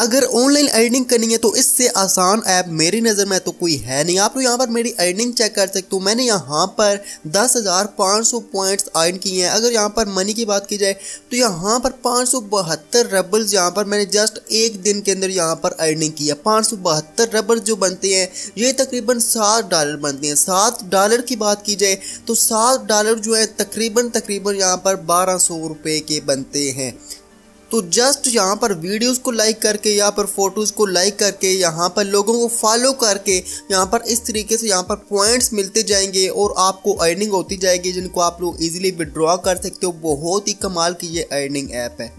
अगर online earning करनी है तो इससे आसान ऐप मेरी नज़र में तो कोई है नहीं आप लोग तो यहाँ पर मेरी अर्निंग चेक कर सकते हो मैंने यहाँ पर दस हज़ार पाँच सौ पॉइंट्स अर्न किए हैं अगर यहाँ पर मनी की बात की जाए तो यहाँ पर पाँच सौ बहत्तर रबल्स यहाँ पर मैंने जस्ट एक दिन के अंदर यहाँ पर अर्निंग की है पाँच सौ बहत्तर रबल्स जो बनते हैं ये तकरीबन सात डॉलर बनते हैं सात डॉलर की बात की जाए तो सात डॉलर जो है तकरीबन तकरीबन यहाँ पर बारह सौ रुपये के बनते हैं तो जस्ट यहाँ पर वीडियोस को लाइक करके यहाँ पर फोटोज़ को लाइक करके यहाँ पर लोगों को फॉलो करके यहाँ पर इस तरीके से यहाँ पर पॉइंट्स मिलते जाएंगे और आपको अर्निंग होती जाएगी जिनको आप लोग इजीली विड्रॉ कर सकते हो बहुत ही कमाल की ये अर्निंग ऐप है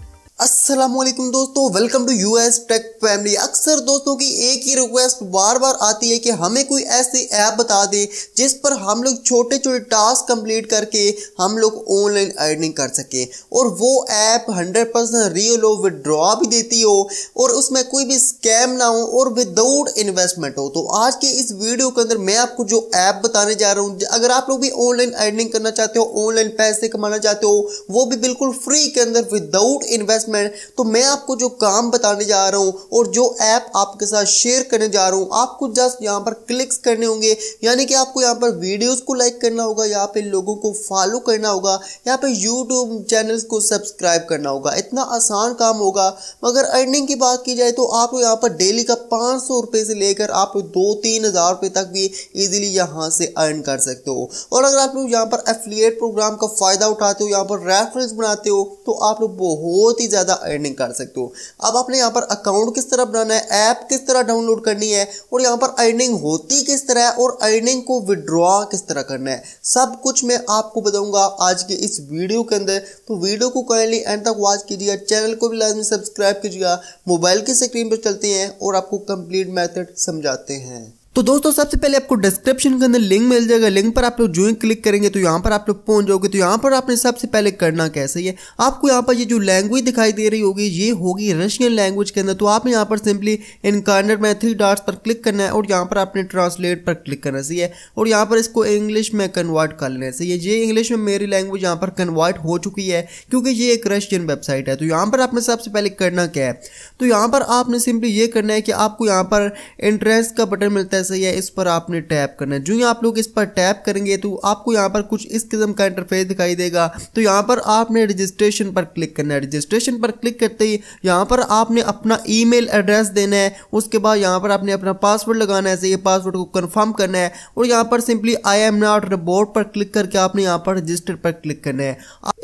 असलम दोस्तों welcome to U S tech family अक्सर दोस्तों की एक ही रिक्वेस्ट बार बार आती है कि हमें कोई ऐसी ऐप बता दे जिस पर हम लोग छोटे छोटे टास्क कंप्लीट करके हम लोग ऑनलाइन अर्निंग कर सकें और वो ऐप 100% परसेंट रियल हो विड्रॉ भी देती हो और उसमें कोई भी स्कैम ना हो और विदाउट इन्वेस्टमेंट हो तो आज के इस वीडियो के अंदर मैं आपको जो ऐप बताने जा रहा हूँ अगर आप लोग भी ऑनलाइन अर्निंग करना चाहते हो ऑनलाइन पैसे कमाना चाहते हो वो भी बिल्कुल फ्री के अंदर विदाउट इन्वेस्ट इन्वेस्टमेंट तो मैं आपको जो काम बताने जा रहा हूँ और जो ऐप आपके साथ शेयर करने जा रहा हूँ आपको जस्ट यहाँ पर क्लिक्स करने होंगे यानी कि आपको यहाँ पर वीडियोस को लाइक करना होगा यहाँ पे लोगों को फॉलो करना होगा यहाँ पे यूट्यूब चैनल्स को सब्सक्राइब करना होगा इतना आसान काम होगा मगर अर्निंग की बात की जाए तो आप यहाँ पर डेली का पाँच सौ रुपये से लेकर आप दो तीन हज़ार रुपये तक भी ईजिली यहाँ से अर्न कर सकते हो और अगर आप लोग यहाँ पर एफिलियट प्रोग्राम का फ़ायदा उठाते हो यहाँ पर रेफरेंस बनाते हो तो आप लोग बहुत ही ज़्यादा अर्निंग कर सकते हो अब आपने यहाँ पर अकाउंट किस तरह बनाना है ऐप किस तरह डाउनलोड करनी है और यहाँ पर अर्निंग होती किस तरह है और अर्निंग को विड्रॉ किस तरह करना है सब कुछ मैं आपको बताऊँगा आज के इस वीडियो के अंदर तो वीडियो को काइंडली एंड तक वॉच कीजिएगा चैनल को भी लाजमी सब्सक्राइब कीजिएगा मोबाइल की स्क्रीन पर चलते हैं और आपको कंप्लीट मैथड समझाते हैं तो दोस्तों सबसे पहले आपको डिस्क्रिप्शन के अंदर लिंक मिल जाएगा लिंक पर आप लोग जो क्लिक करेंगे तो यहाँ पर आप लोग पहुंच जाओगे तो यहाँ पर आपने सबसे पहले करना कैसे है आपको यहाँ पर ये जो लैंग्वेज दिखाई दे रही होगी ये होगी रशियन लैंग्वेज के अंदर तो आपने यहाँ पर सिंपली इनकार्नेट में थ्री डॉट्स पर क्लिक करना है और यहाँ पर आपने ट्रांसलेट पर क्लिक करना सही है और यहाँ पर इसको इंग्लिश में कन्वर्ट कर लेना है ये इंग्लिश में मेरी लैंग्वेज यहाँ पर कन्वर्ट हो चुकी है क्योंकि ये एक रशियन वेबसाइट है तो यहाँ पर आपने सबसे पहले करना क्या है तो यहाँ पर आपने सिंपली ये करना है कि आपको यहाँ पर इंटरेस्ट का बटन मिलता है इंटरफेस है इस पर आपने टैप करना है जो ही आप लोग इस पर टैप करेंगे तो आपको यहाँ पर कुछ इस किस्म का इंटरफेस दिखाई देगा तो यहाँ पर आपने रजिस्ट्रेशन पर क्लिक करना है रजिस्ट्रेशन पर क्लिक करते ही यहाँ पर आपने अपना ईमेल एड्रेस देना है उसके बाद यहाँ पर आपने अपना पासवर्ड लगाना है सही पासवर्ड को कन्फर्म करना है और यहाँ पर simply I am not robot पर क्लिक करके आपने यहाँ पर रजिस्टर पर क्लिक करना है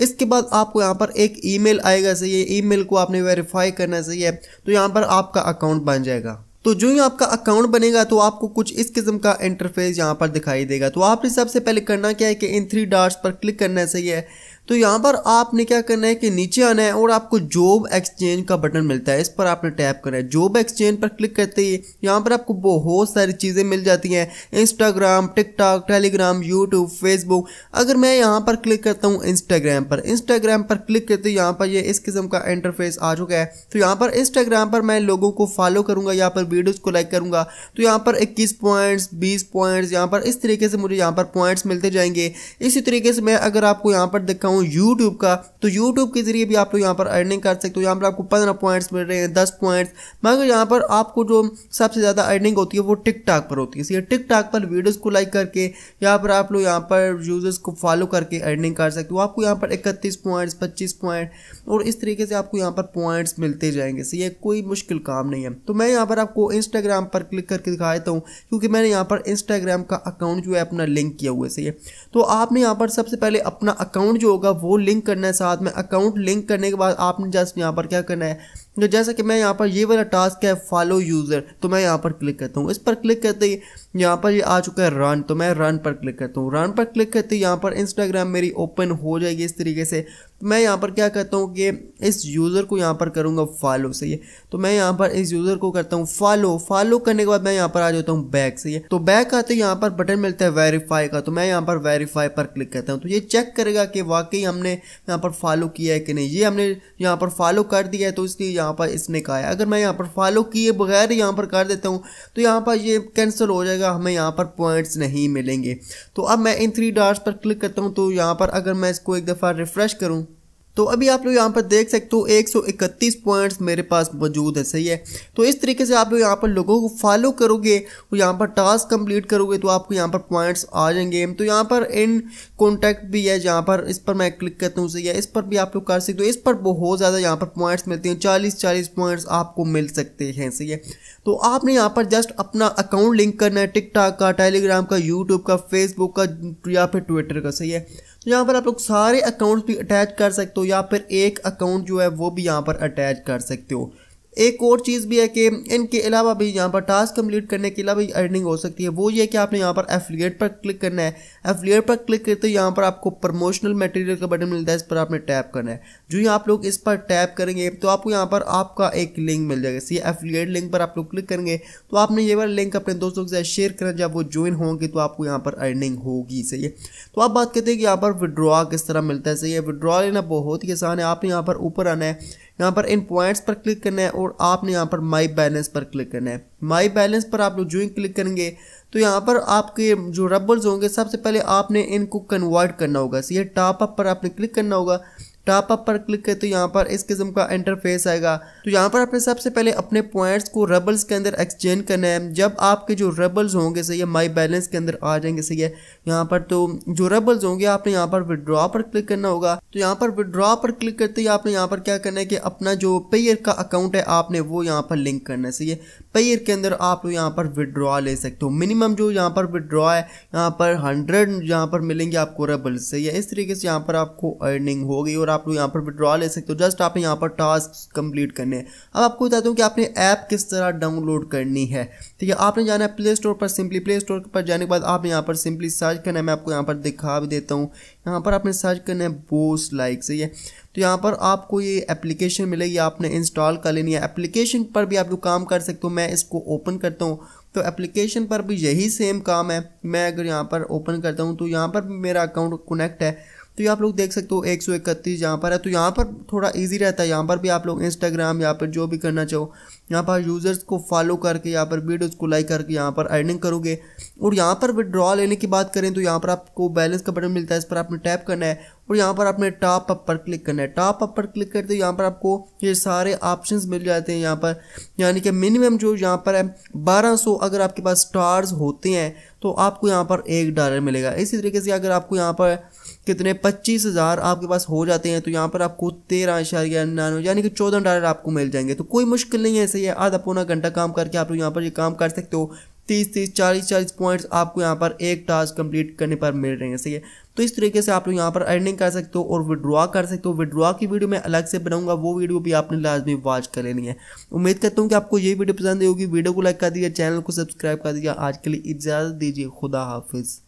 इसके बाद आपको यहाँ पर एक ई आएगा सही ई मेल को आपने वेरीफाई करना सही है तो यहाँ पर आपका अकाउंट बन जाएगा तो जो ही आपका अकाउंट बनेगा तो आपको कुछ इस किस्म का इंटरफेस यहाँ पर दिखाई देगा तो आपने सबसे पहले करना क्या है कि इन थ्री डार्ट्स पर क्लिक करना चाहिए तो यहाँ पर आपने क्या करना है कि नीचे आना है और आपको जॉब एक्सचेंज का बटन मिलता है इस पर आपने टैप करना है जॉब एक्सचेंज पर क्लिक करते ही यहाँ पर आपको बहुत सारी चीज़ें मिल जाती हैं Instagram TikTok Telegram YouTube Facebook अगर मैं यहाँ पर क्लिक करता हूँ इंस्टाग्राम पर इंस्टाग्राम पर क्लिक करते ही यहाँ पर ये इस किस्म का इंटरफेस आ चुका है तो यहाँ पर इंस्टाग्राम पर मैं लोगों को फॉलो करूँगा यहाँ पर वीडियोज़ को लाइक करूँगा तो यहाँ पर इक्कीस पॉइंट्स बीस पॉइंट्स यहाँ पर इस तरीके से मुझे यहाँ पर पॉइंट्स मिलते जाएंगे इसी तरीके से मैं अगर आपको यहाँ पर दिखाऊँ हूँ यूट्यूब का तो यूट्यूब के ज़रिए भी आप लोग यहाँ पर अर्निंग कर सकते हो यहाँ पर आपको पंद्रह पॉइंट्स मिल रहे हैं दस पॉइंट्स मगर यहाँ पर आपको जो सबसे ज़्यादा अर्निंग होती है वो टिकटॉक पर होती है टिकटॉक पर वीडियोज़ को लाइक करके यहाँ पर आप लोग यहाँ पर यूज़र्स को फॉलो करके अर्निंग कर सकते हो आपको यहाँ पर इकतीस पॉइंट्स पच्चीस पॉइंट और इस तरीके से आपको यहाँ पर पॉइंट्स मिलते जाएंगे ये कोई मुश्किल काम नहीं है तो मैं यहाँ पर आपको इंस्टाग्राम पर क्लिक करके दिखा देता हूँ क्योंकि मैंने यहाँ पर इंस्टाग्राम का अकाउंट जो है अपना लिंक किया हुआ है सही है तो आपने यहाँ पर सबसे पहले अपना अकाउंट जो होगा होगा वो लिंक करना है साथ में अकाउंट लिंक करने के बाद आपने जस्ट यहाँ पर क्या करना है तो जैसा कि मैं यहाँ पर ये वाला टास्क है फॉलो यूज़र तो मैं यहाँ पर क्लिक करता हूँ इस पर क्लिक करते ही यहाँ पर ये आ चुका है रन तो मैं रन पर क्लिक करता हूँ रन पर क्लिक करते ही यहाँ पर इंस्टाग्राम मेरी ओपन हो जाएगी इस तरीके से तो मैं यहाँ पर क्या करता हूँ कि इस यूज़र को यहाँ पर करूँगा फॉलो सही है तो मैं यहाँ पर इस यूज़र को करता हूँ फॉलो फॉलो करने के बाद मैं यहाँ पर आ जाता हूँ बैक सही है तो बैक आते यहाँ पर बटन मिलता है वेरीफाई का तो मैं यहाँ पर वेरीफाई पर क्लिक करता हूँ तो ये चेक करेगा कि वाकई हमने यहाँ पर फॉलो किया है कि नहीं ये हमने यहाँ पर फॉलो कर दिया है तो इसलिए यहाँ पर इसने कहा है अगर मैं यहाँ पर फॉलो किए बगैर यहाँ पर कर देता हूँ तो यहाँ पर ये कैंसिल हो जाएगा हमें यहाँ पर पॉइंट्स नहीं मिलेंगे तो अब मैं इन थ्री डार्स पर क्लिक करता हूँ तो यहाँ पर अगर मैं इसको एक दफ़ा रिफ़्रेश करूँ तो अभी आप लोग यहाँ पर देख सकते हो 131 पॉइंट्स मेरे पास मौजूद है सही है तो इस तरीके से आप लोग यहाँ पर लोगों को फॉलो करोगे और यहाँ पर टास्क कंप्लीट करोगे तो आपको यहाँ पर पॉइंट्स आ जाएंगे तो यहाँ पर इन कॉन्टैक्ट भी है जहाँ पर इस पर मैं क्लिक करता हूँ सही है इस पर भी आप लोग कर सकते हो इस पर बहुत ज़्यादा यहाँ पर पॉइंट्स मिलते हैं चालीस चालीस पॉइंट्स आपको मिल सकते हैं सही है तो आपने यहाँ पर जस्ट अपना अकाउंट लिंक करना है टिकटॉक का टेलीग्राम का यूट्यूब का फेसबुक का या फिर ट्विटर का सही है यहाँ पर आप लोग सारे अकाउंट्स भी अटैच कर सकते हो या फिर एक अकाउंट जो है वो भी यहाँ पर अटैच कर सकते हो एक और चीज़ भी है कि इनके अलावा भी यहाँ पर टास्क कंप्लीट करने के अलावा अर्निंग हो सकती है वो ये कि आपने यहाँ पर एफिलेट पर क्लिक करना है एफिलेट पर क्लिक करते ही यहाँ पर आपको प्रमोशनल मटेरियल का बटन मिलता है इस पर आपने टैप करना है जो ही आप लोग इस पर टैप करेंगे तो आपको यहाँ पर आपका एक लिंक मिल जाएगा सी एफिलिएट लिंक पर आप लोग क्लिक करेंगे तो आपने ये वाला लिंक अपने दोस्तों के साथ शेयर करना जब वो ज्वाइन होंगे तो आपको यहाँ पर अर्निंग होगी सही है तो आप बात करते हैं कि यहाँ पर विड्रॉ किस तरह मिलता है सही है विड्रॉ लेना बहुत ही आसान है आपने यहाँ पर ऊपर आना है यहाँ पर इन पॉइंट्स पर क्लिक करना है और आपने यहाँ पर माई बैलेंस पर क्लिक करना है माई बैलेंस पर आप लोग जो ही क्लिक करेंगे तो यहाँ पर आपके जो रबल्स होंगे सबसे पहले आपने इनको कन्वर्ट करना होगा ये टॉप अप पर आपने क्लिक करना होगा टॉप अप पर क्लिक करें तो यहाँ पर इस किस्म का इंटरफेस आएगा तो यहाँ पर आपने सबसे पहले अपने पॉइंट्स को रबल्स के अंदर एक्सचेंज करना है जब आपके जो रबल्स होंगे सही है माई बैलेंस के अंदर आ जाएंगे सही है यहाँ पर तो जो रबल्स होंगे आपने यहाँ पर विड्रॉ पर क्लिक करना होगा तो यहाँ पर विड्रॉ पर क्लिक करते ही आपने यहाँ पर क्या करना है कि अपना जो पेयर का अकाउंट है आपने वो यहाँ पर लिंक करना है सही है पेयर के अंदर आप यहाँ पर विड्रॉ ले सकते हो मिनिमम जो यहाँ पर विड्रॉ है यहाँ पर हंड्रेड यहाँ पर मिलेंगे आपको रबल्स से या इस तरीके से यहाँ पर आपको अर्निंग हो गई और आप लोग यहाँ पर विड्रॉ ले सकते हो जस्ट आपने यहाँ पर टास्क कंप्लीट करने हैं अब आपको बताता हूँ कि आपने ऐप किस तरह डाउनलोड करनी है ठीक है आपने जाना है प्ले स्टोर पर सिंपली प्ले स्टोर पर जाने के बाद आप यहाँ पर सिंपली सर्च करना है मैं आपको यहाँ पर दिखा भी देता हूँ यहाँ पर आपने सर्च करना है बोस लाइक सही है तो यहाँ पर आपको ये एप्लीकेशन मिलेगी आपने इंस्टॉल कर लेनी है एप्लीकेशन पर भी आप लोग काम कर सकते हो मैं इसको ओपन करता हूँ तो एप्लीकेशन पर भी यही सेम काम है मैं अगर यहाँ पर ओपन करता हूँ तो यहाँ पर भी मेरा अकाउंट कनेक्ट है तो ये आप लोग देख सकते हो एक सौ इकतीस यहाँ पर है तो यहाँ पर थोड़ा इजी रहता है यहाँ पर भी आप लोग इंस्टाग्राम यहाँ पर जो भी करना चाहो यहाँ पर यूज़र्स को फॉलो करके यहाँ पर वीडियोज़ को लाइक करके यहाँ पर अर्निंग करोगे और यहाँ पर विड्रॉ लेने की बात करें तो यहाँ पर आपको बैलेंस का बटन मिलता है इस पर आपने टैप करना है और यहाँ पर आपने टॉप अप पर क्लिक करना है टॉप अप पर क्लिक करते यहाँ पर आपको ये सारे ऑप्शंस मिल जाते हैं यहाँ पर यानी कि मिनिमम जो यहाँ पर है 1200 अगर आपके पास स्टार्स होते हैं तो आपको यहाँ पर एक डॉलर मिलेगा इसी तरीके से अगर आपको यहाँ पर कितने पच्चीस हज़ार आपके पास हो जाते हैं तो यहाँ पर आपको तेरह इशारिया यानी कि चौदह डॉलर आपको मिल जाएंगे तो कोई मुश्किल नहीं है ऐसे ही आधा पौना घंटा काम करके आप लोग यहाँ पर ये काम कर सकते हो तीस तीस चालीस चालीस पॉइंट्स आपको यहाँ पर एक टास्क कंप्लीट करने पर मिल रहे हैं सही है तो इस तरीके से आप लोग यहाँ पर अर्निंग कर सकते हो और विड्रॉ कर सकते हो विड्रॉ की वीडियो मैं अलग से बनाऊंगा वो वीडियो भी आपने लाजमी वॉच कर लेनी है उम्मीद करता हूँ कि आपको ये वीडियो पसंद होगी वीडियो को लाइक कर दिया चैनल को सब्सक्राइब कर दिया आज के लिए इजाज़त दीजिए खुदा हाफिज़